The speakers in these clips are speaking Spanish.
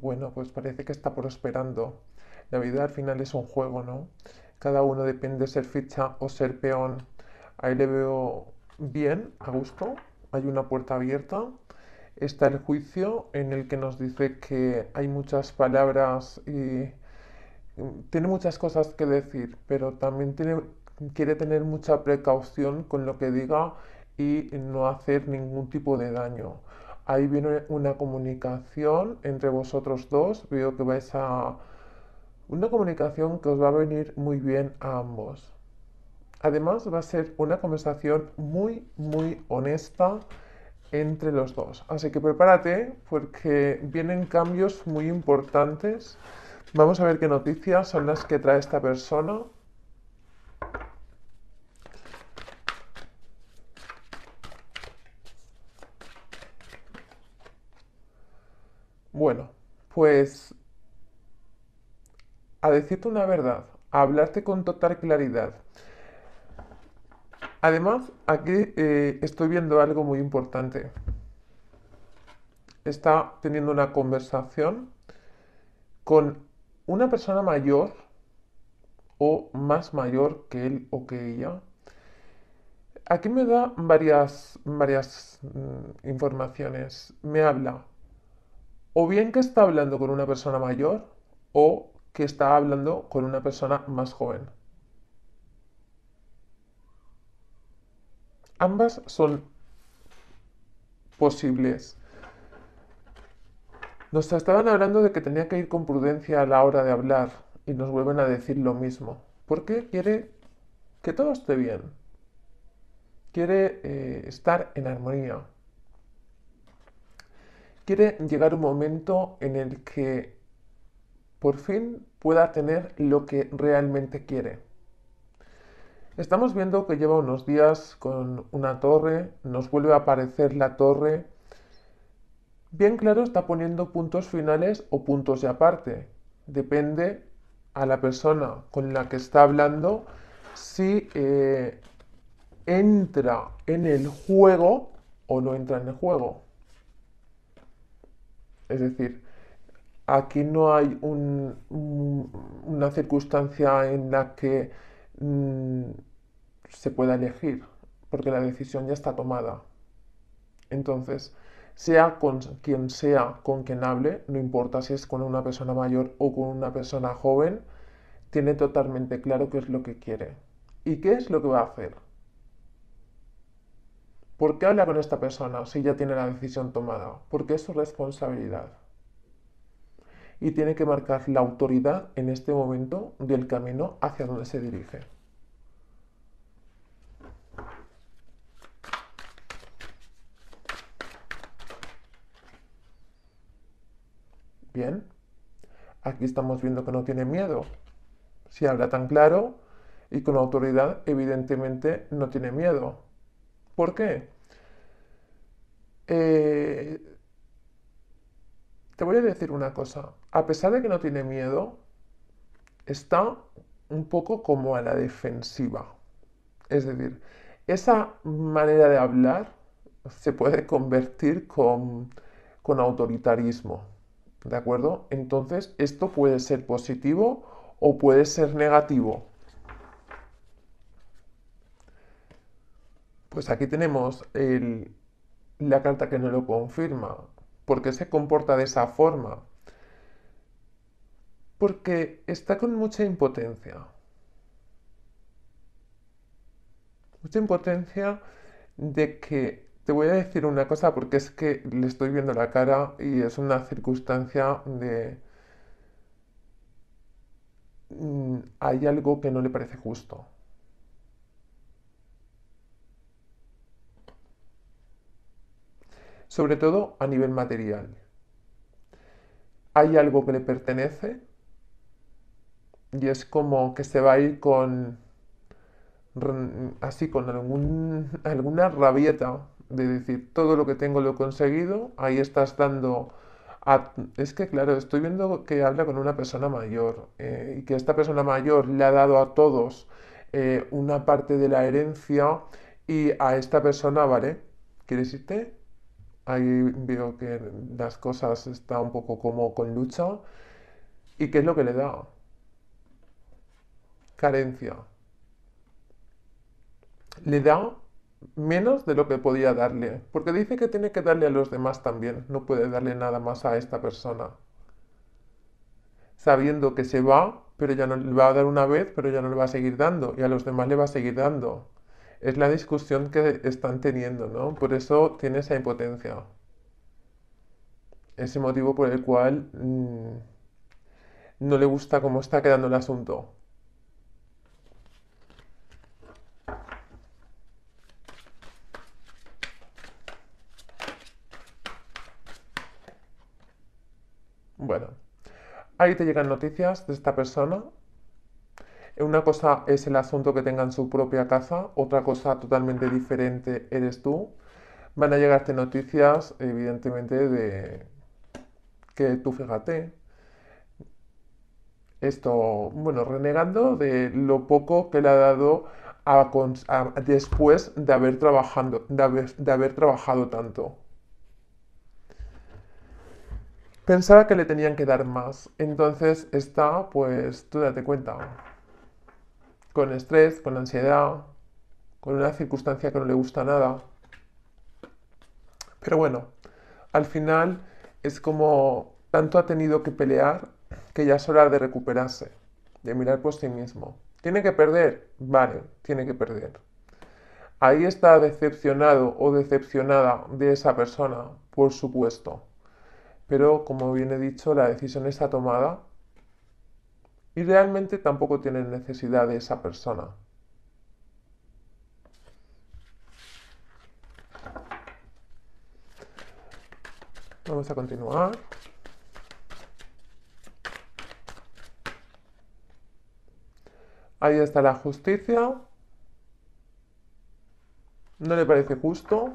Bueno, pues parece que está prosperando. La vida al final es un juego, ¿no? Cada uno depende de ser ficha o ser peón. Ahí le veo bien, a gusto. Hay una puerta abierta. Está el juicio en el que nos dice que hay muchas palabras y tiene muchas cosas que decir, pero también quiere tener mucha precaución con lo que diga y no hacer ningún tipo de daño ahí viene una comunicación entre vosotros dos. Veo que vais a... Una comunicación que os va a venir muy bien a ambos. Además va a ser una conversación muy, muy honesta entre los dos. Así que prepárate porque vienen cambios muy importantes. Vamos a ver qué noticias son las que trae esta persona. bueno, pues a decirte una verdad, a hablarte con total claridad. Además, aquí eh, estoy viendo algo muy importante. Está teniendo una conversación con una persona mayor o más mayor que él o que ella. Aquí me da varias, varias mm, informaciones. Me habla o bien que está hablando con una persona mayor o que está hablando con una persona más joven. Ambas son posibles. Nos estaban hablando de que tenía que ir con prudencia a la hora de hablar y nos vuelven a decir lo mismo. ¿Por qué quiere que todo esté bien? Quiere eh, estar en armonía, quiere llegar un momento en el que por fin pueda tener lo que realmente quiere. Estamos viendo que lleva unos días con una torre, nos vuelve a aparecer la torre. Bien claro está poniendo puntos finales o puntos de aparte. Depende a la persona con la que está hablando si eh, entra en el juego o no entra en el juego. Es decir, aquí no hay una circunstancia en la que mm, se pueda elegir, porque la decisión ya está tomada. Entonces, sea con quien sea, con quien hable, no importa si es con una persona mayor o con una persona joven, tiene totalmente claro qué es lo que quiere y qué es lo que va a hacer. ¿Por qué habla con esta persona si ya tiene la decisión tomada? Porque es su responsabilidad. Y tiene que marcar la autoridad en este momento del camino hacia donde se dirige. Bien, aquí estamos viendo que no tiene miedo. Si habla tan claro y con autoridad, evidentemente no tiene miedo ¿Por qué? Eh, te voy a decir una cosa. A pesar de que no tiene miedo, está un poco como a la defensiva. Es decir, esa manera de hablar se puede convertir con, con autoritarismo. ¿De acuerdo? Entonces, esto puede ser positivo o puede ser negativo. Pues aquí tenemos la carta que no lo confirma. ¿Por qué se comporta de esa forma? Porque está con mucha impotencia. Mucha impotencia de que te voy a decir una cosa porque es que le estoy viendo la cara y es una circunstancia de... Mm, hay algo que no le parece justo. sobre todo a nivel material. Hay algo que le pertenece y es como que se va a ir con así con alguna rabieta de decir todo lo que tengo lo he conseguido, ahí estás dando es que claro, estoy viendo que habla con una persona mayor eh, y que esta persona mayor le ha dado a todos eh, una parte de la herencia y a esta persona, ¿vale? ¿Quieres irte? Ahí veo que las cosas están un poco como con lucha. ¿Y qué es lo que le da? Carencia. Le da menos de lo que podía darle, porque dice que tiene que darle a los demás también, no puede darle nada más a esta persona. Sabiendo que se va, pero ya no le va a dar una vez, pero ya no le va a seguir dando, y a los demás le va a seguir dando es la discusión que están teniendo, ¿no? Por eso tiene esa impotencia. Ese motivo por el cual mm, no le gusta cómo está quedando el asunto. Bueno, ahí te llegan noticias de esta persona una cosa es el asunto que tengan su propia casa, otra cosa totalmente diferente eres tú. Van a llegarte noticias, evidentemente, de que tú fíjate. Esto, bueno, renegando de lo poco que le ha dado después de haber, de haber trabajado tanto. Pensaba que le tenían que dar más. Entonces, está, pues, tú date cuenta con estrés, con ansiedad, con una circunstancia que no le gusta nada. Pero bueno, al final es como tanto ha tenido que pelear que ya es hora de recuperarse, de mirar por sí mismo. ¿Tiene que perder? Vale, tiene que perder. Ahí está decepcionado o decepcionada de esa persona, por supuesto. Pero como bien he dicho, la decisión está tomada y realmente tampoco tienen necesidad de esa persona. Vamos a continuar. Ahí está la justicia. No le parece justo.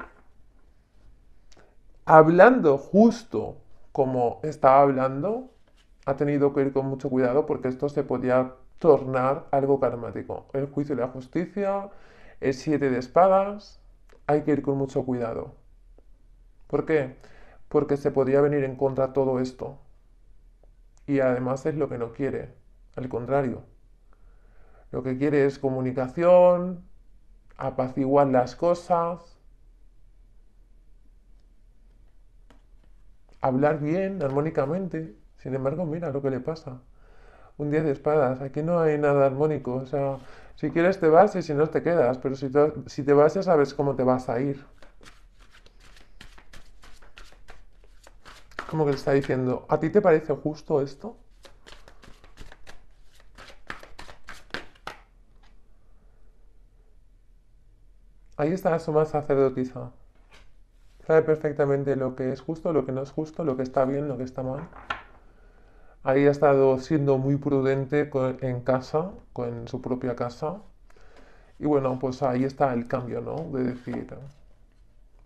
Hablando justo como estaba hablando, ha tenido que ir con mucho cuidado porque esto se podía tornar algo karmático. El juicio de la justicia, el siete de espadas, hay que ir con mucho cuidado. ¿Por qué? Porque se podría venir en contra todo esto. Y además es lo que no quiere, al contrario. Lo que quiere es comunicación, apaciguar las cosas, hablar bien, armónicamente, sin embargo, mira lo que le pasa. Un día de espadas, aquí no hay nada armónico. O sea, si quieres te vas y si no te quedas, pero si te, si te vas ya sabes cómo te vas a ir. Como que le está diciendo, ¿a ti te parece justo esto? Ahí está su más sacerdotisa. Sabe perfectamente lo que es justo, lo que no es justo, lo que está bien, lo que está mal ahí ha estado siendo muy prudente en casa, con su propia casa. Y bueno, pues ahí está el cambio, ¿no? De decir,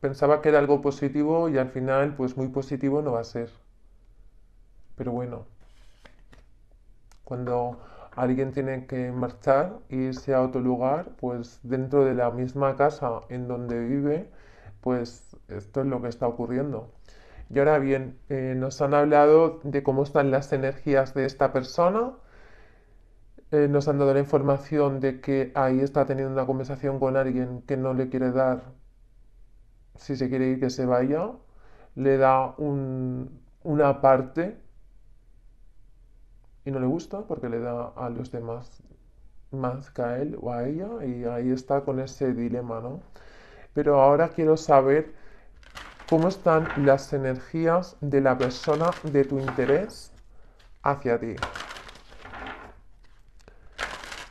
pensaba que era algo positivo y al final, pues muy positivo no va a ser. Pero bueno, cuando alguien tiene que marchar, irse a otro lugar, pues dentro de la misma casa en donde vive, pues esto es lo que está ocurriendo. Y ahora bien, eh, nos han hablado de cómo están las energías de esta persona. Eh, nos han dado la información de que ahí está teniendo una conversación con alguien que no le quiere dar, si se quiere ir, que se vaya. Le da un, una parte y no le gusta porque le da a los demás más que a él o a ella y ahí está con ese dilema, ¿no? Pero ahora quiero saber cómo están las energías de la persona de tu interés hacia ti.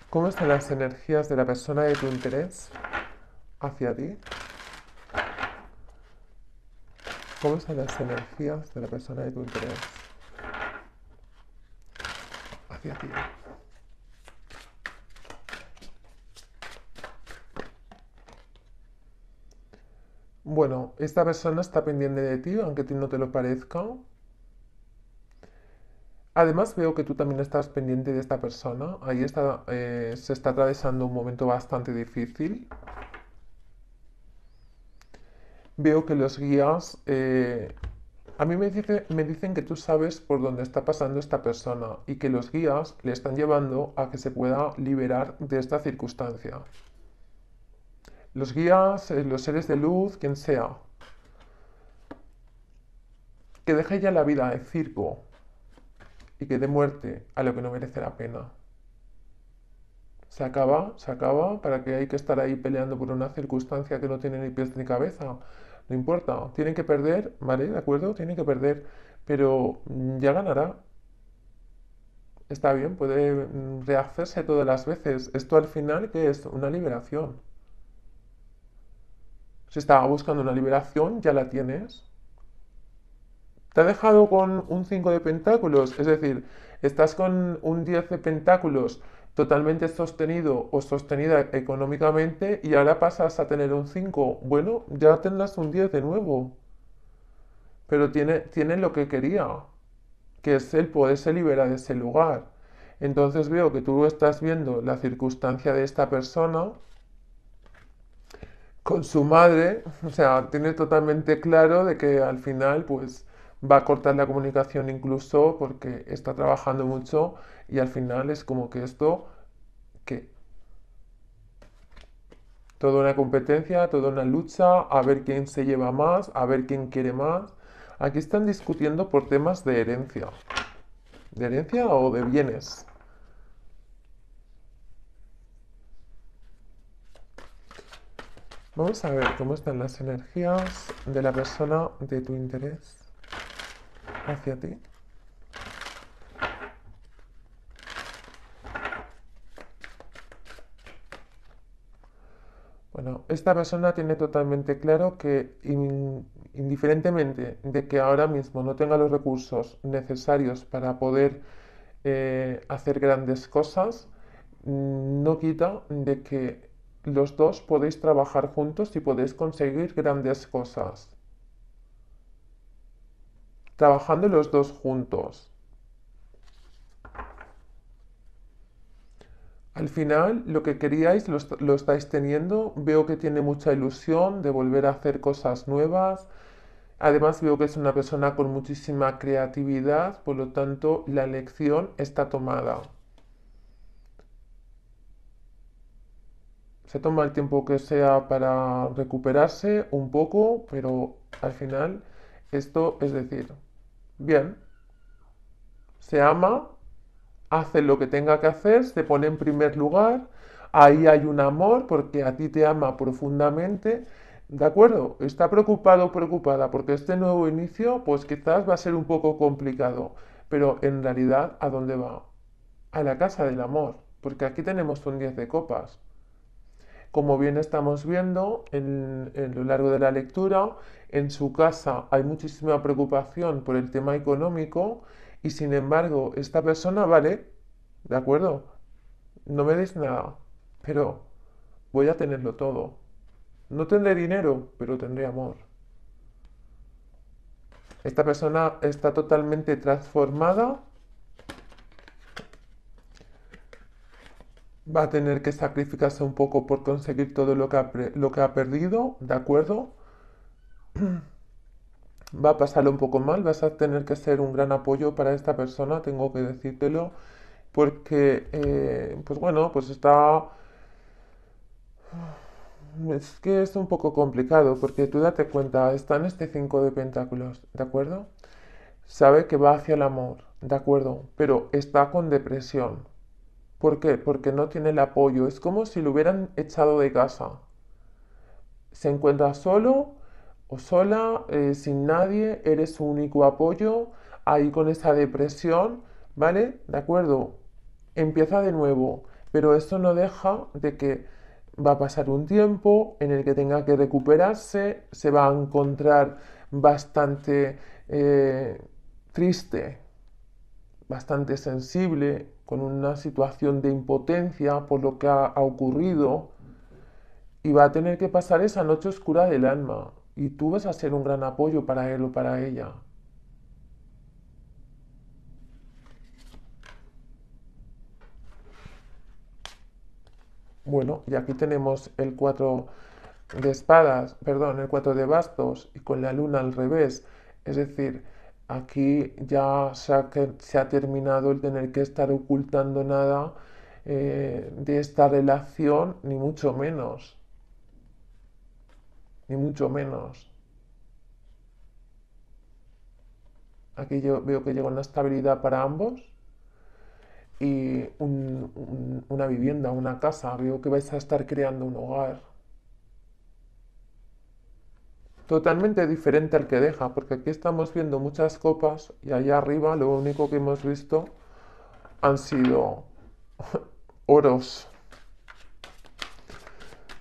¿Cómo están las energías de la persona de tu interés hacia ti? ¿Cómo están las energías de la persona de tu interés hacia ti? Bueno, esta persona está pendiente de ti, aunque a ti no te lo parezca. Además veo que tú también estás pendiente de esta persona. Ahí está, eh, se está atravesando un momento bastante difícil. Veo que los guías... Eh, a mí me dicen que tú sabes por dónde está pasando esta persona y que los guías le están llevando a que se pueda liberar de esta circunstancia los guías, eh, los seres de luz, quien sea. Que deje ya la vida de circo y que dé muerte a lo que no merece la pena. Se acaba, se acaba, para que hay que estar ahí peleando por una circunstancia que no tiene ni pies ni cabeza. No importa, tienen que perder, ¿vale? ¿De acuerdo? Tienen que perder, pero mm, ya ganará. Está bien, puede mm, rehacerse todas las veces. Esto al final ¿qué es una liberación. Si estaba buscando una liberación, ya la tienes. Te ha dejado con un 5 de pentáculos, es decir, estás con un 10 de pentáculos totalmente sostenido o sostenida económicamente y ahora pasas a tener un 5. Bueno, ya tendrás un 10 de nuevo. Pero tiene, tiene lo que quería, que es el se liberar de ese lugar. Entonces veo que tú estás viendo la circunstancia de esta persona con su madre, o sea, tiene totalmente claro de que al final pues va a cortar la comunicación incluso porque está trabajando mucho y al final es como que esto, que toda una competencia, toda una lucha, a ver quién se lleva más, a ver quién quiere más. Aquí están discutiendo por temas de herencia, de herencia o de bienes. Vamos a ver cómo están las energías de la persona de tu interés hacia ti. Bueno, esta persona tiene totalmente claro que indiferentemente de que ahora mismo no tenga los recursos necesarios para poder eh, hacer grandes cosas, mm, no quita de que los dos podéis trabajar juntos y podéis conseguir grandes cosas. Trabajando los dos juntos. Al final, lo que queríais lo, estáis teniendo. Veo que tiene mucha ilusión de volver a hacer cosas nuevas. Además, veo que es una persona con muchísima creatividad, por lo tanto, la elección está tomada. se toma el tiempo que sea para recuperarse un poco, pero al final esto es decir, bien, se ama, hace lo que tenga que hacer, se pone en primer lugar, ahí hay un amor porque a ti te ama profundamente, ¿de acuerdo? Está preocupado o preocupada porque este nuevo inicio pues quizás va a ser un poco complicado, pero en realidad ¿a dónde va? A la casa del amor, porque aquí tenemos un 10 de copas. Como bien estamos viendo en, lo largo de la lectura, en su casa hay muchísima preocupación por el tema económico y sin embargo esta persona, vale, ¿de acuerdo? No me des nada, pero voy a tenerlo todo. No tendré dinero, pero tendré amor. Esta persona está totalmente transformada va a tener que sacrificarse un poco por conseguir todo lo que ha, perdido, ¿de acuerdo? va a pasarlo un poco mal, vas a tener que ser un gran apoyo para esta persona, tengo que decírtelo, porque, eh, pues bueno, pues está... Es que es un poco complicado, porque tú date cuenta, está en este 5 de pentáculos, ¿de acuerdo? Sabe que va hacia el amor, ¿de acuerdo? Pero está con depresión, ¿Por qué? Porque no tiene el apoyo. Es como si lo hubieran echado de casa. Se encuentra solo o sola, eh, sin nadie, eres su único apoyo, ahí con esa depresión, ¿vale? De acuerdo, empieza de nuevo, pero esto no deja de que va a pasar un tiempo en el que tenga que recuperarse, se va a encontrar bastante eh, triste, bastante sensible, con una situación de impotencia por lo que ha, ocurrido y va a tener que pasar esa noche oscura del alma y tú vas a ser un gran apoyo para él o para ella. Bueno, y aquí tenemos el 4 de espadas, perdón, el 4 de bastos y con la luna al revés. Es decir, Aquí ya se ha, terminado el tener que estar ocultando nada eh, de esta relación, ni mucho menos. Ni mucho menos. Aquí yo veo que llega una estabilidad para ambos y una vivienda, una casa. Veo que vais a estar creando un hogar totalmente diferente al que deja, porque aquí estamos viendo muchas copas y allá arriba lo único que hemos visto han sido oros.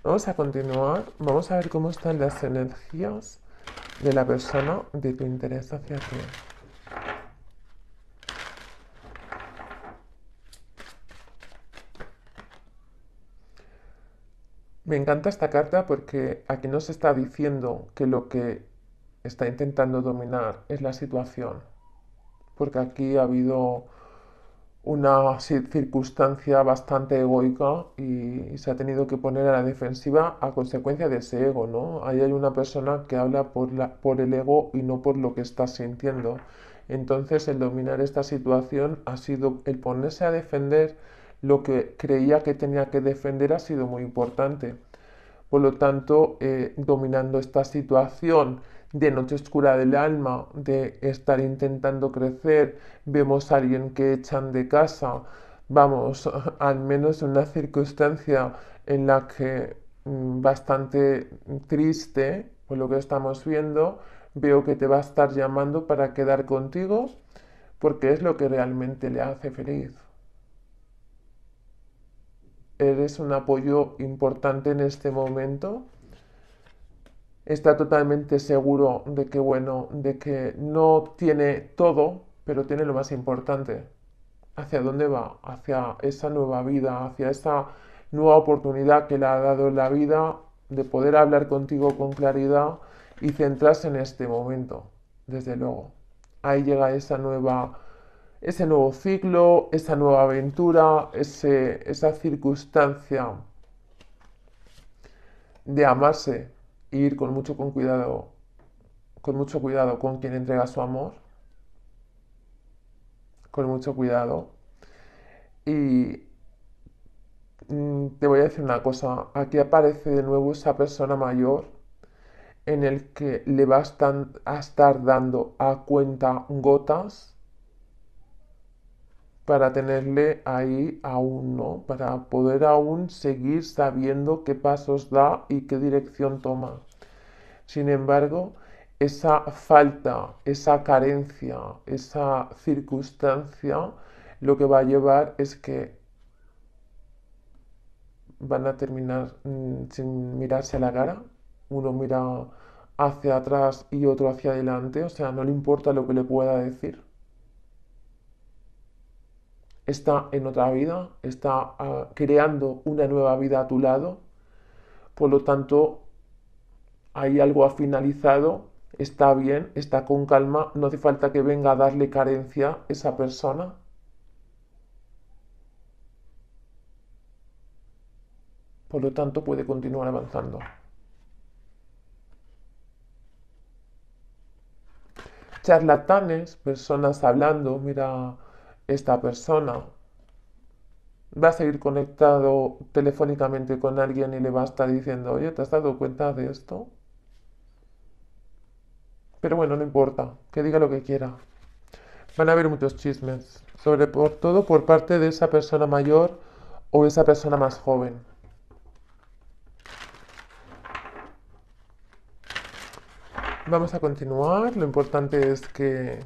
Vamos a continuar, vamos a ver cómo están las energías de la persona de tu interés hacia ti. Me encanta esta carta porque aquí no se está diciendo que lo que está intentando dominar es la situación, porque aquí ha habido una circunstancia bastante egoica y se ha tenido que poner a la defensiva a consecuencia de ese ego, ¿no? Ahí hay una persona que habla por, por el ego y no por lo que está sintiendo. Entonces el dominar esta situación ha sido el ponerse a defender lo que creía que tenía que defender ha sido muy importante. Por lo tanto, eh, dominando esta situación de noche oscura del alma, de estar intentando crecer, vemos a alguien que echan de casa, vamos, al menos en una circunstancia en la que mm, bastante triste, por lo que estamos viendo, veo que te va a estar llamando para quedar contigo porque es lo que realmente le hace feliz eres un apoyo importante en este momento. Está totalmente seguro de que, bueno, de que no tiene todo, pero tiene lo más importante. ¿Hacia dónde va? Hacia esa nueva vida, hacia esa nueva oportunidad que le ha dado la vida de poder hablar contigo con claridad y centrarse en este momento, desde luego. Ahí llega esa nueva ese nuevo ciclo, esa nueva aventura, esa circunstancia de amarse e ir con mucho con cuidado, con mucho cuidado con quien entrega su amor, con mucho cuidado. Y mm, te voy a decir una cosa, aquí aparece de nuevo esa persona mayor en el que le va a estar dando a cuenta gotas para tenerle ahí aún, ¿no? Para poder aún seguir sabiendo qué pasos da y qué dirección toma. Sin embargo, esa falta, esa carencia, esa circunstancia, lo que va a llevar es que van a terminar mm, sin mirarse a la cara. Uno mira hacia atrás y otro hacia adelante, o sea, no le importa lo que le pueda decir está en otra vida, está ah, creando una nueva vida a tu lado. Por lo tanto, hay algo ha finalizado, está bien, está con calma, no hace falta que venga a darle carencia a esa persona. Por lo tanto, puede continuar avanzando. Charlatanes, personas hablando, mira, esta persona. Va a seguir conectado telefónicamente con alguien y le va a estar diciendo, oye, ¿te has dado cuenta de esto? Pero bueno, no importa, que diga lo que quiera. Van a haber muchos chismes, sobre por todo por parte de esa persona mayor o esa persona más joven. Vamos a continuar, lo importante es que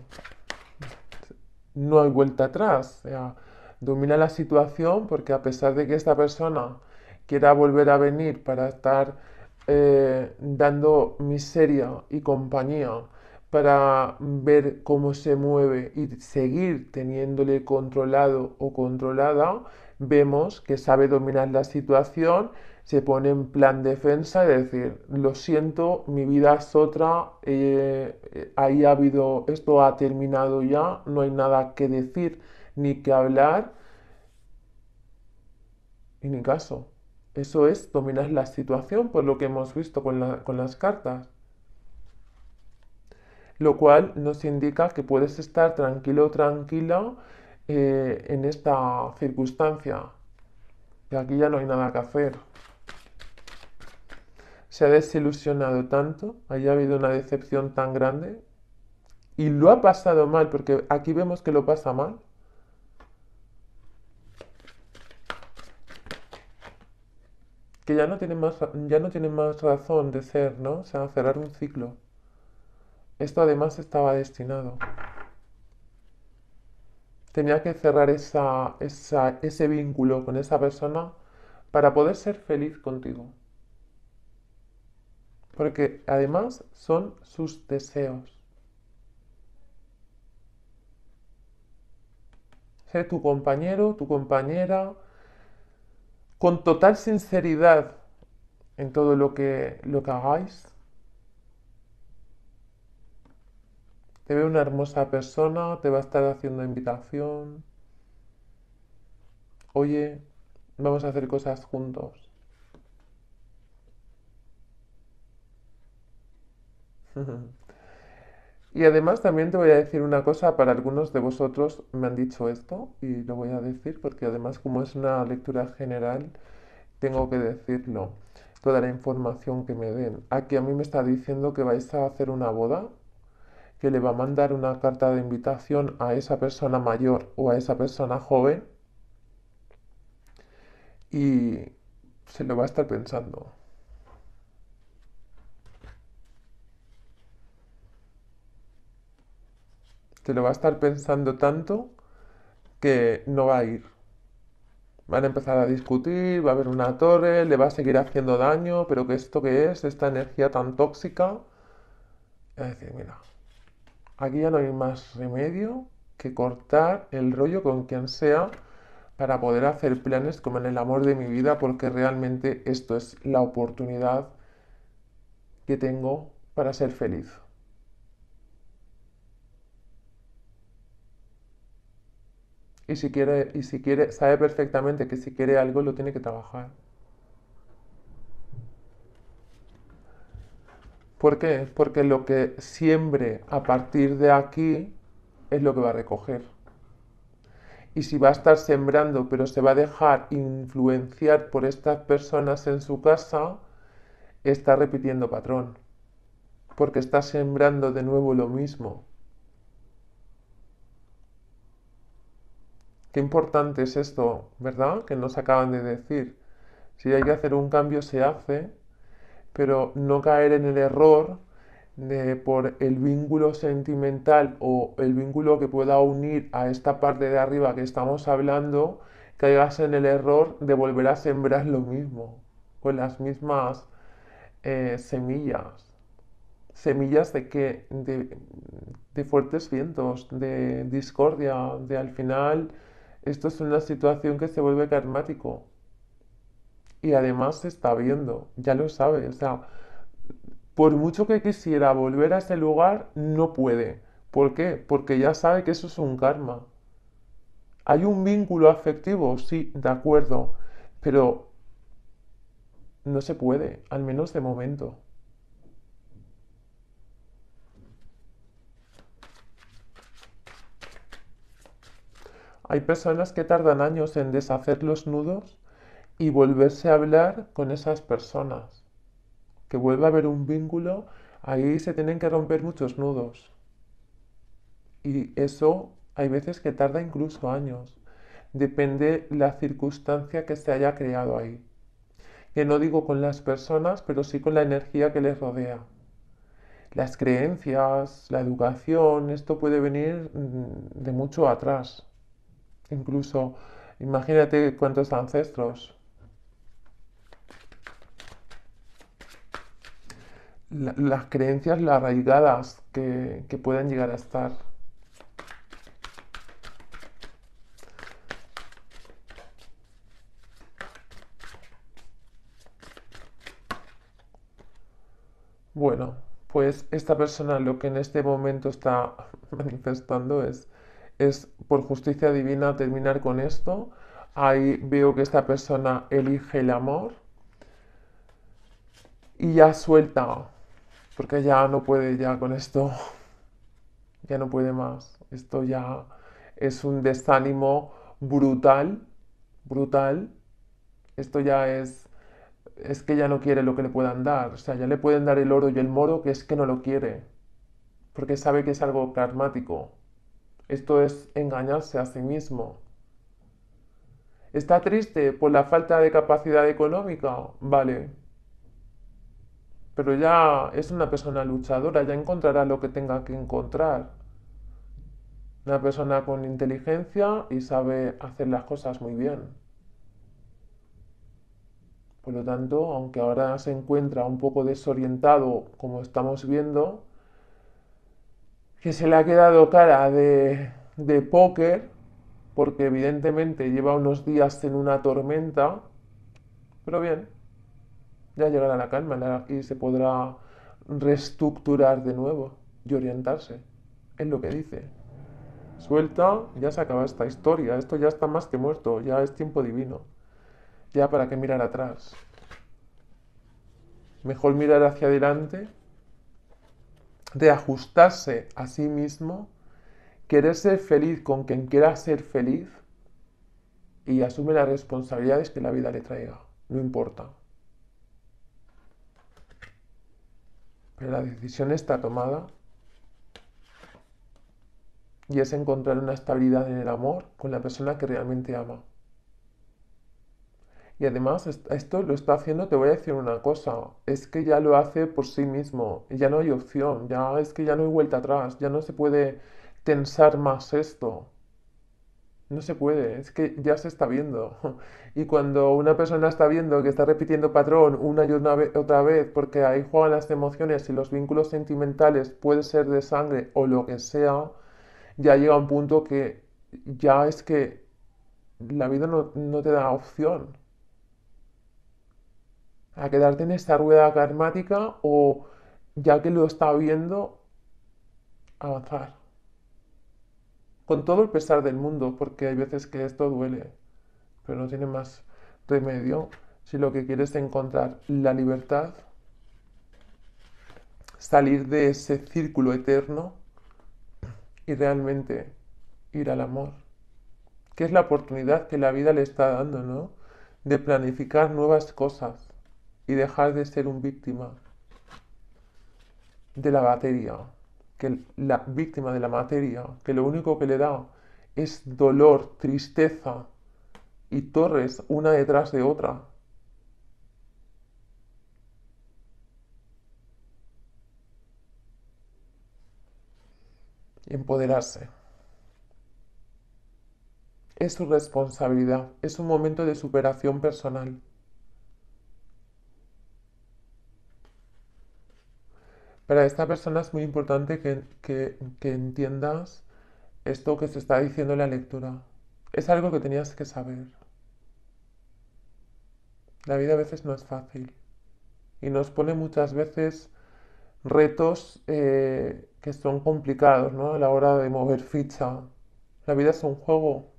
no hay vuelta atrás. domina la situación porque a pesar de que esta persona quiera volver a venir para estar eh, dando miseria y compañía, para ver cómo se mueve y seguir teniéndole controlado o controlada, vemos que sabe dominar la situación se pone en plan defensa, y decir, lo siento, mi vida es otra, eh, ahí ha habido, esto ha terminado ya, no hay nada que decir ni que hablar. Y ni caso. Eso es dominar la situación, por lo que hemos visto con, las cartas. Lo cual nos indica que puedes estar tranquilo o tranquila eh, en esta circunstancia. Y aquí ya no hay nada que hacer se ha desilusionado tanto, haya habido una decepción tan grande y lo ha pasado mal, porque aquí vemos que lo pasa mal. Que ya no tiene más, ya no tiene más razón de ser, ¿no? O sea, cerrar un ciclo. Esto además estaba destinado. Tenía que cerrar esa, ese vínculo con esa persona para poder ser feliz contigo porque además son sus deseos. Sé tu compañero, tu compañera, con total sinceridad en todo lo que, lo que hagáis. Te ve una hermosa persona, te va a estar haciendo invitación. Oye, vamos a hacer cosas juntos. y además también te voy a decir una cosa, para algunos de vosotros me han dicho esto y lo voy a decir porque además como es una lectura general, tengo que decirlo. Toda la información que me den. Aquí a mí me está diciendo que vais a hacer una boda que le va a mandar una carta de invitación a esa persona mayor o a esa persona joven y se lo va a estar pensando. se lo va a estar pensando tanto que no va a ir. Van a empezar a discutir, va a haber una torre, le va a seguir haciendo daño, pero que esto que es, esta energía tan tóxica. Es decir, mira, aquí ya no hay más remedio que cortar el rollo con quien sea para poder hacer planes como en el amor de mi vida, porque realmente esto es la oportunidad que tengo para ser feliz. Y si quiere, y si quiere, sabe perfectamente que si quiere algo lo tiene que trabajar. ¿Por qué? Porque lo que siembre a partir de aquí es lo que va a recoger. Y si va a estar sembrando, pero se va a dejar influenciar por estas personas en su casa, está repitiendo patrón. Porque está sembrando de nuevo lo mismo. Qué importante es esto, ¿verdad? Que nos acaban de decir. Si hay que hacer un cambio, se hace, pero no caer en el error de por el vínculo sentimental o el vínculo que pueda unir a esta parte de arriba que estamos hablando, caigas en el error de volver a sembrar lo mismo, con las mismas eh, semillas. Semillas de qué? de fuertes vientos, de discordia, de al final esto es una situación que se vuelve karmático. Y además se está viendo, ya lo sabe. O sea, por mucho que quisiera volver a ese lugar, no puede. ¿Por qué? Porque ya sabe que eso es un karma. ¿Hay un vínculo afectivo? Sí, de acuerdo. Pero no se puede, al menos de momento. Hay personas que tardan años en deshacer los nudos y volverse a hablar con esas personas. Que vuelva a haber un vínculo, ahí se tienen que romper muchos nudos. Y eso hay veces que tarda incluso años. Depende la circunstancia que se haya creado ahí. Que no digo con las personas, pero sí con la energía que les rodea las creencias, la educación, esto puede venir mm, de mucho atrás. Incluso, imagínate cuántos ancestros. las creencias, arraigadas que, que pueden llegar a estar. Bueno, pues esta persona lo que en este momento está manifestando es es por justicia divina terminar con esto. Ahí veo que esta persona elige el amor y ya suelta, porque ya no puede ya con esto, ya no puede más. Esto ya es un desánimo brutal, brutal. Esto ya es, es que ya no quiere lo que le puedan dar. O sea, ya le pueden dar el oro y el moro que es que no lo quiere, porque sabe que es algo karmático. Esto es engañarse a sí mismo. ¿Está triste por la falta de capacidad económica? Vale. Pero ya es una persona luchadora, ya encontrará lo que tenga que encontrar. Una persona con inteligencia y sabe hacer las cosas muy bien. Por lo tanto, aunque ahora se encuentra un poco desorientado, como estamos viendo, que se le ha quedado cara de, póker, porque evidentemente lleva unos días en una tormenta, pero bien, ya llegará la calma y se podrá reestructurar de nuevo y orientarse. Es lo que dice. Suelta, ya se acaba esta historia, esto ya está más que muerto, ya es tiempo divino. Ya para qué mirar atrás. Mejor mirar hacia adelante de ajustarse a sí mismo, querer ser feliz con quien quiera ser feliz y asume las responsabilidades que la vida le traiga. No importa. Pero la decisión está tomada y es encontrar una estabilidad en el amor con la persona que realmente ama. Y además esto lo está haciendo, te voy a decir una cosa, es que ya lo hace por sí mismo, ya no hay opción, ya es que ya no hay vuelta atrás, ya no se puede tensar más esto. No se puede, es que ya se está viendo. Y cuando una persona está viendo que está repitiendo patrón una y otra vez, porque ahí juegan las emociones y los vínculos sentimentales, puede ser de sangre o lo que sea, ya llega un punto que ya es que la vida no, no te da opción a quedarte en esta rueda karmática o ya que lo está viendo avanzar. Con todo el pesar del mundo, porque hay veces que esto duele, pero no tiene más remedio si lo que quieres es encontrar la libertad, salir de ese círculo eterno y realmente ir al amor, que es la oportunidad que la vida le está dando, ¿no? De planificar nuevas cosas, y dejar de ser un víctima de la materia. que la víctima de la materia, que lo único que le da es dolor, tristeza y torres una detrás de otra. Empoderarse. Es su responsabilidad, es un momento de superación personal. Para esta persona es muy importante que, entiendas esto que se está diciendo en la lectura. Es algo que tenías que saber. La vida a veces no es fácil y nos pone muchas veces retos eh, que son complicados ¿no? a la hora de mover ficha. La vida es un juego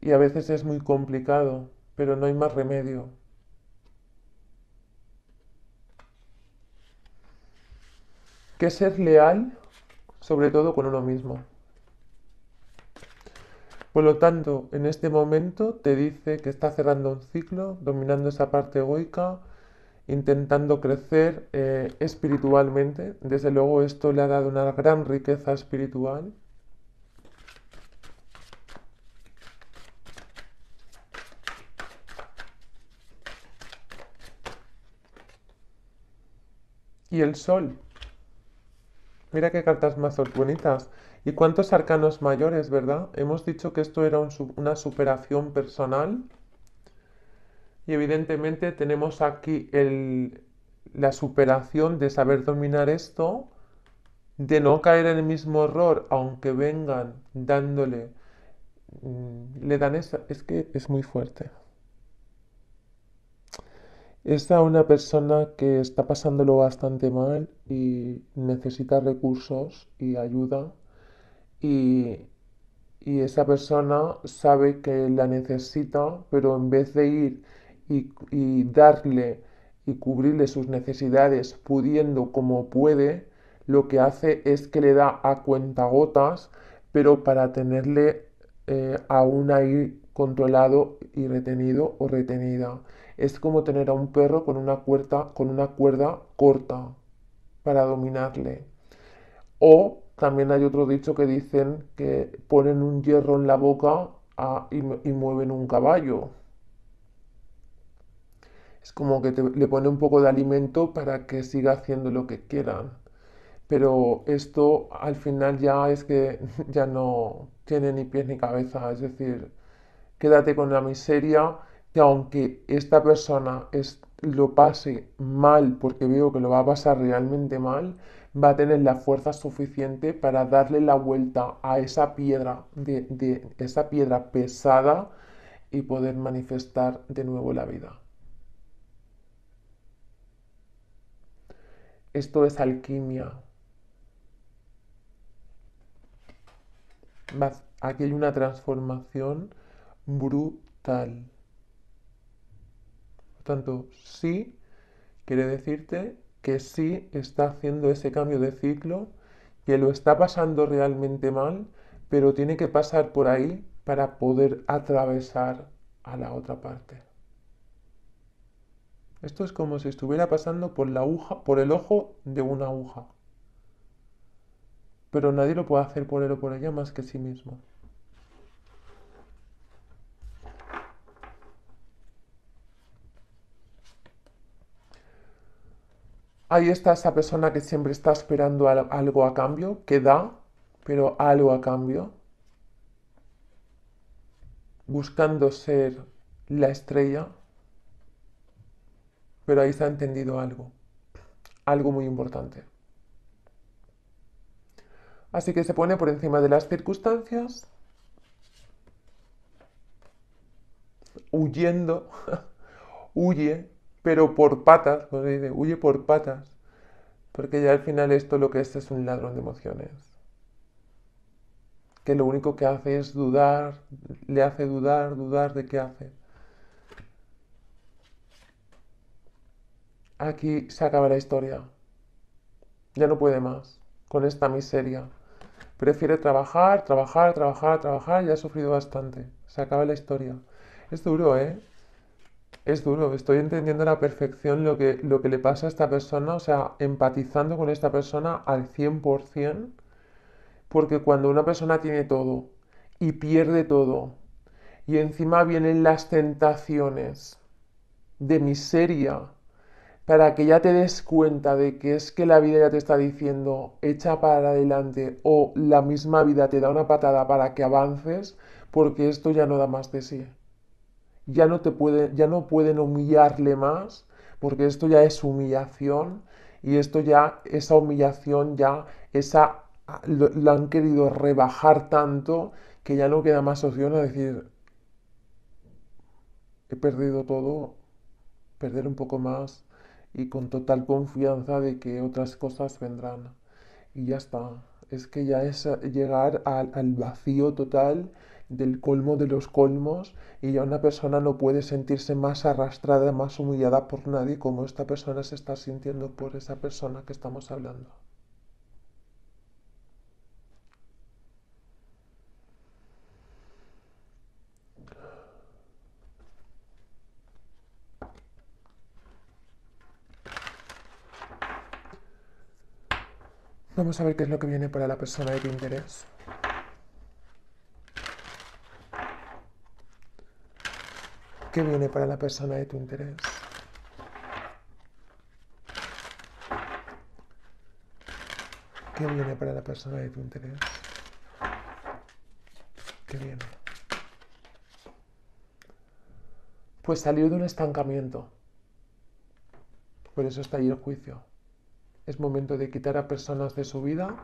y a veces es muy complicado, pero no hay más remedio. que ser leal, sobre todo con uno mismo. Por lo tanto, en este momento te dice que está cerrando un ciclo, dominando esa parte egoica, intentando crecer eh, espiritualmente. Desde luego esto le ha dado una gran riqueza espiritual. Y el sol, Mira qué cartas más bonitas. ¿Y cuántos arcanos mayores, verdad? Hemos dicho que esto era una superación personal. Y evidentemente tenemos aquí la superación de saber dominar esto, de no caer en el mismo error, aunque vengan dándole, mm, le dan esa, es que es muy fuerte. Es una persona que está pasándolo bastante mal y necesita recursos y ayuda y, esa persona sabe que la necesita, pero en vez de ir y, darle y cubrirle sus necesidades pudiendo como puede, lo que hace es que le da a cuentagotas, pero para tenerle eh, aún ahí controlado y retenido o retenida. Es como tener a un perro con una cuerda, con una cuerda corta para dominarle. O también hay otro dicho que dicen que ponen un hierro en la boca ah, y, mueven un caballo. Es como que le pone un poco de alimento para que siga haciendo lo que quieran. Pero esto al final ya es que ya no tiene ni pies ni cabeza. Es decir, quédate con la miseria y aunque esta persona es, lo pase mal, porque veo que lo va a pasar realmente mal, va a tener la fuerza suficiente para darle la vuelta a esa piedra, esa piedra pesada y poder manifestar de nuevo la vida. Esto es alquimia. Aquí hay una transformación brutal tanto, sí quiere decirte que sí está haciendo ese cambio de ciclo, que lo está pasando realmente mal, pero tiene que pasar por ahí para poder atravesar a la otra parte. Esto es como si estuviera pasando por la aguja, por el ojo de una aguja. Pero nadie lo puede hacer por él o por ella más que sí mismo. ahí está esa persona que siempre está esperando algo a cambio, que da, pero algo a cambio, buscando ser la estrella, pero ahí se ha entendido algo, algo muy importante. Así que se pone por encima de las circunstancias, huyendo, huye pero por patas, huye por patas, porque ya al final esto lo que es es un ladrón de emociones, que lo único que hace es dudar, le hace dudar, dudar de qué hace. Aquí se acaba la historia, ya no puede más con esta miseria. Prefiere trabajar, trabajar, trabajar, trabajar, ya ha sufrido bastante. Se acaba la historia. Es duro, ¿eh? es duro, estoy entendiendo a la perfección lo que, lo que le pasa a esta persona, o sea, empatizando con esta persona al 100%, porque cuando una persona tiene todo y pierde todo, y encima vienen las tentaciones de miseria, para que ya te des cuenta de que es que la vida ya te está diciendo echa para adelante o la misma vida te da una patada para que avances, porque esto ya no da más de sí ya no, te puede, ya no pueden humillarle más, porque esto ya es humillación y esto ya, esa humillación ya, esa, ah, lo, han querido rebajar tanto que ya no queda más opción a decir, he perdido todo, perder un poco más y con total confianza de que otras cosas vendrán. Y ya está, es que ya es llegar al vacío total del colmo de los colmos y ya una persona no puede sentirse más arrastrada, más humillada por nadie como esta persona se está sintiendo por esa persona que estamos hablando. Vamos a ver qué es lo que viene para la persona de interés. ¿Qué viene para la persona de tu interés. ¿Qué viene para la persona de tu interés? ¿Qué viene? Pues salir de un estancamiento. Por eso está ahí el juicio. Es momento de quitar a personas de su vida.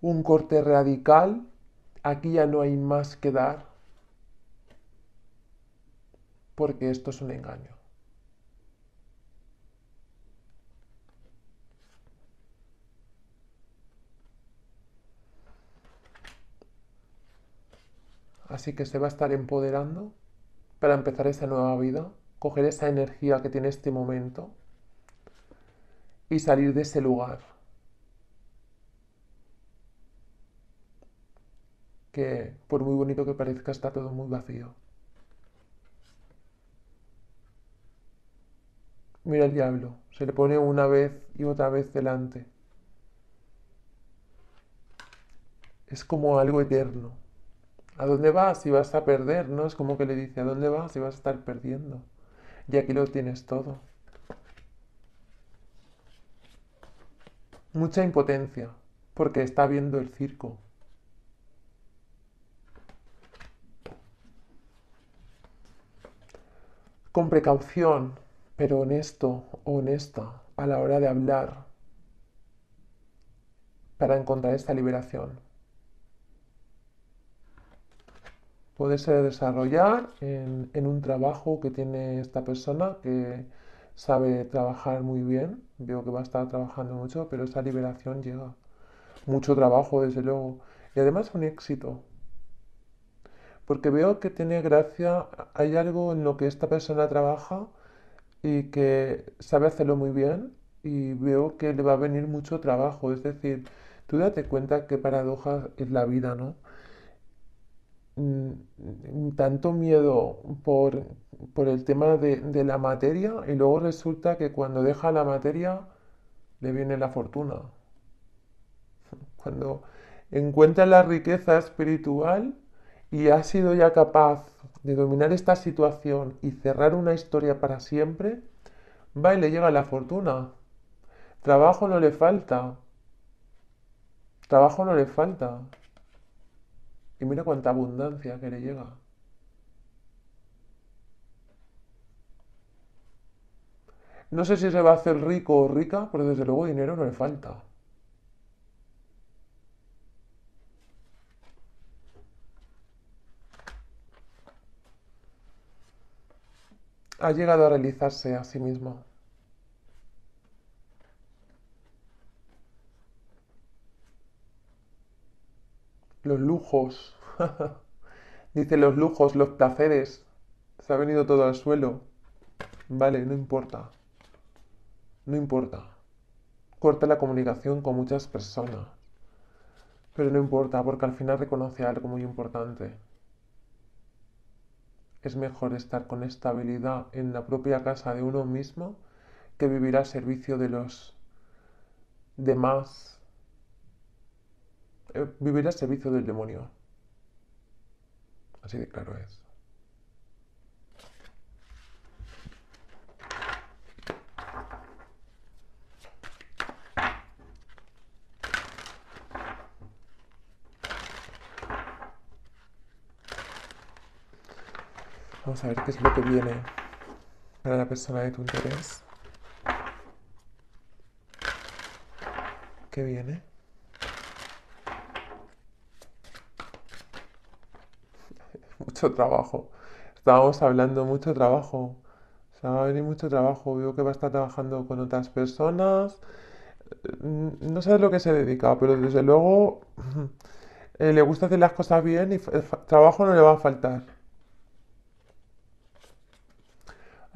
Un corte radical. Aquí ya no hay más que dar porque esto es un engaño. Así que se va a estar empoderando para empezar esa nueva vida, coger esa energía que tiene este momento y salir de ese lugar que por muy bonito que parezca está todo muy vacío. Mira el diablo, se le pone una vez y otra vez delante. Es como algo eterno. ¿A dónde vas si vas a perder? No es como que le dice, ¿a dónde vas si vas a estar perdiendo? Y aquí lo tienes todo. Mucha impotencia, porque está viendo el circo. Con precaución, pero honesto o honesta a la hora de hablar para encontrar esta liberación. puede ser desarrollar en, en un trabajo que tiene esta persona que sabe trabajar muy bien. Veo que va a estar trabajando mucho, pero esa liberación llega. Mucho trabajo, desde luego. Y además un éxito, porque veo que tiene gracia, hay algo en lo que esta persona trabaja y que sabe hacerlo muy bien y veo que le va a venir mucho trabajo. Es decir, tú date cuenta qué paradoja es la vida, ¿no? Mm, mm, tanto miedo por, el tema de, de, la materia y luego resulta que cuando deja la materia le viene la fortuna. Cuando encuentra la riqueza espiritual y ha sido ya capaz de dominar esta situación y cerrar una historia para siempre, va y le llega la fortuna. Trabajo no le falta. Trabajo no le falta. Y mira cuánta abundancia que le llega. No sé si se va a hacer rico o rica, pero desde luego dinero no le falta. ha llegado a realizarse a sí mismo. Los lujos, dice los lujos, los placeres, se ha venido todo al suelo. Vale, no importa. No importa. Corta la comunicación con muchas personas. Pero no importa, porque al final reconoce algo muy importante es mejor estar con estabilidad en la propia casa de uno mismo que vivir al servicio de los demás, eh, vivir al servicio del demonio. Así de claro es. Vamos a ver qué es lo que viene para la persona de tu interés. ¿Qué viene? mucho trabajo. Estábamos hablando mucho trabajo. O va a venir mucho trabajo. Veo que va a estar trabajando con otras personas. Mm, no sé a lo que se dedica, pero desde luego eh, le gusta hacer las cosas bien y trabajo no le va a faltar.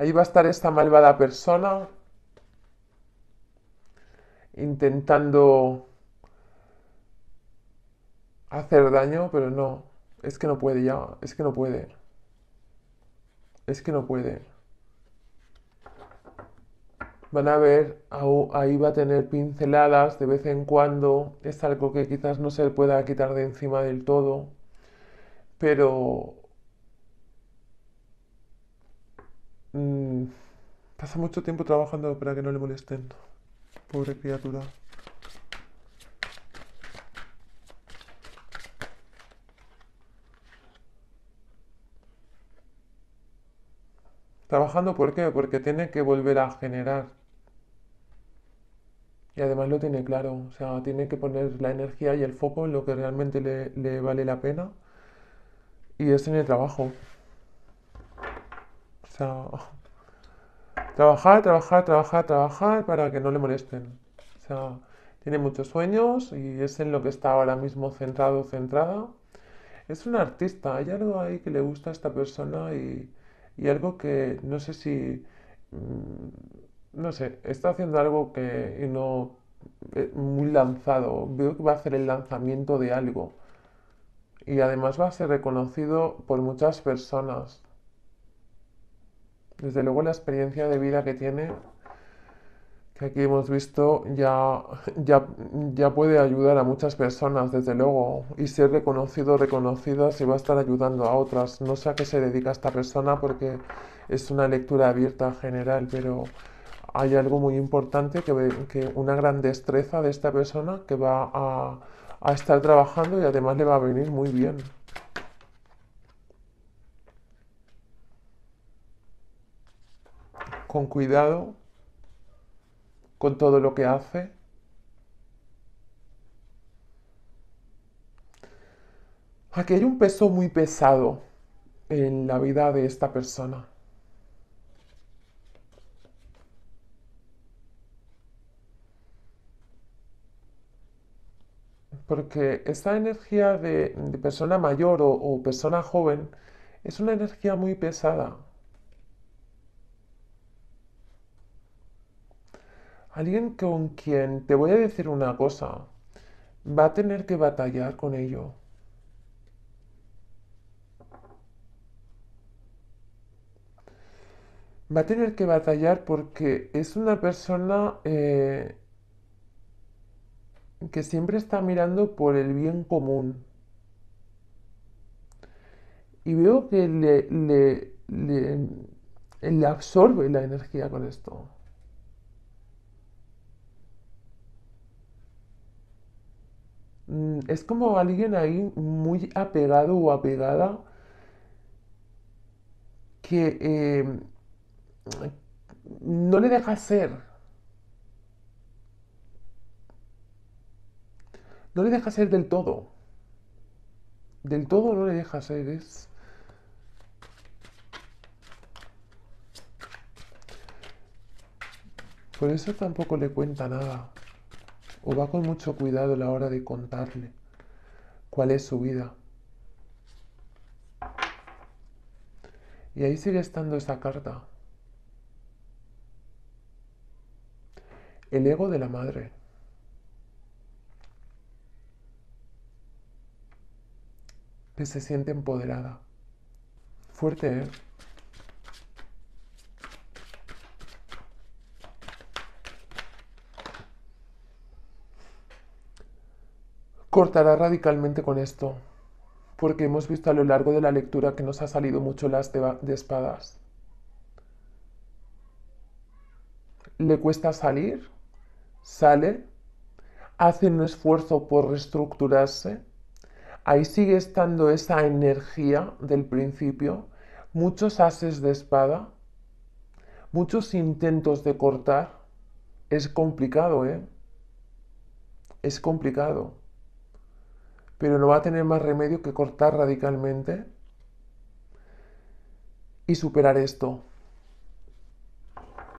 Ahí va a estar esta malvada persona intentando hacer daño, pero no. Es que no puede ya. Es que no puede. Es que no puede. Van a ver, ahí va a tener pinceladas de vez en cuando. Es algo que quizás no se pueda quitar de encima del todo. Pero Mm, pasa mucho tiempo trabajando para que no le molesten. Pobre criatura. Trabajando, ¿por qué? Porque tiene que volver a generar. Y además lo tiene claro, o sea, tiene que poner la energía y el foco en lo que realmente le, vale la pena. Y es en el trabajo sea, trabajar, trabajar, trabajar, trabajar para que no le molesten. O sea, tiene muchos sueños y es en lo que está ahora mismo centrado, centrada. Es un artista, hay algo ahí que le gusta a esta persona y, algo que no sé si, mm, no sé, está haciendo algo que no, eh, muy lanzado. Veo que va a hacer el lanzamiento de algo. Y además va a ser reconocido por muchas personas. Desde luego la experiencia de vida que tiene, que aquí hemos visto, ya, ya, ya puede ayudar a muchas personas, desde luego, y ser reconocido, reconocida, y va a estar ayudando a otras. No sé a qué se dedica esta persona porque es una lectura abierta general, pero hay algo muy importante, que, que una gran destreza de esta persona que va a, a estar trabajando y además le va a venir muy bien. con cuidado con todo lo que hace. Aquí hay un peso muy pesado en la vida de esta persona. Porque esa energía de, persona mayor o persona joven es una energía muy pesada. Alguien con quien te voy a decir una cosa, va a tener que batallar con ello. Va a tener que batallar porque es una persona eh, que siempre está mirando por el bien común. Y veo que le absorbe la energía con esto. Mm, es como alguien ahí muy apegado o apegada que eh, no le deja ser. No le deja ser del todo. Del todo no le deja ser. Es... Por eso tampoco le cuenta nada o va con mucho cuidado a la hora de contarle cuál es su vida. Y ahí sigue estando esa carta. El ego de la madre. Que se siente empoderada. Fuerte, ¿eh? cortará radicalmente con esto, porque hemos visto a lo largo de la lectura que nos ha salido mucho las de, de espadas. Le cuesta salir, sale, hace un esfuerzo por reestructurarse, ahí sigue estando esa energía del principio, muchos ases de espada, muchos intentos de cortar. Es complicado, ¿eh? Es complicado pero no va a tener más remedio que cortar radicalmente y superar esto.